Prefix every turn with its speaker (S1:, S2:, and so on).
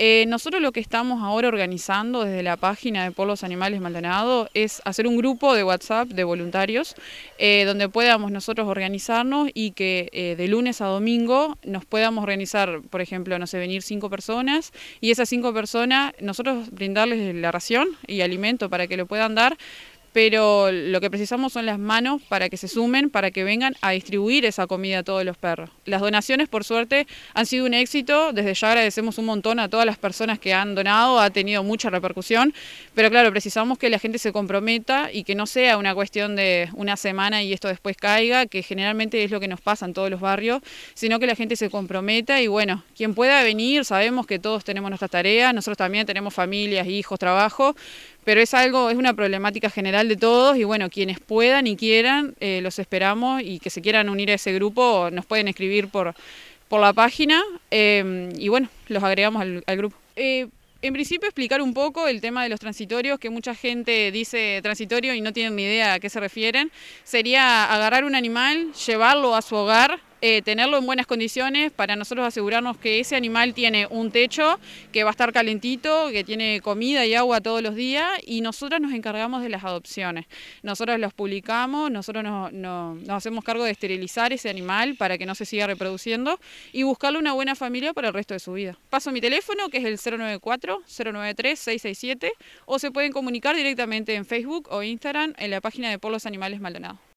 S1: Eh, nosotros lo que estamos ahora organizando desde la página de Por Animales Maldonado es hacer un grupo de WhatsApp de voluntarios eh, donde podamos nosotros organizarnos y que eh, de lunes a domingo nos podamos organizar, por ejemplo, no sé, venir cinco personas y esas cinco personas nosotros brindarles la ración y alimento para que lo puedan dar, pero lo que precisamos son las manos para que se sumen, para que vengan a distribuir esa comida a todos los perros. Las donaciones, por suerte, han sido un éxito. Desde ya agradecemos un montón a todas las personas que han donado, ha tenido mucha repercusión, pero claro, precisamos que la gente se comprometa y que no sea una cuestión de una semana y esto después caiga, que generalmente es lo que nos pasa en todos los barrios, sino que la gente se comprometa y bueno, quien pueda venir, sabemos que todos tenemos nuestras tareas, nosotros también tenemos familias, hijos, trabajo, pero es algo, es una problemática general de todos y bueno, quienes puedan y quieran, eh, los esperamos y que se quieran unir a ese grupo nos pueden escribir por, la página em, y bueno, los agregamos al, grupo. Eh, en principio explicar un poco el tema de los transitorios, que mucha gente dice transitorio y no tienen ni idea a qué se refieren. Sería agarrar un animal, llevarlo a su hogar, eh, tenerlo en buenas condiciones para nosotros asegurarnos que ese animal tiene un techo, que va a estar calentito, que tiene comida y agua todos los días y nosotros nos encargamos de las adopciones. Nosotros los publicamos, nosotros nos, nos hacemos cargo de esterilizar ese animal para que no se siga reproduciendo y buscarle una buena familia para el resto de su vida. Paso mi teléfono que es el 094-093-667 o se pueden comunicar directamente en Facebook o Instagram en la página de Por los Animales Maldonado.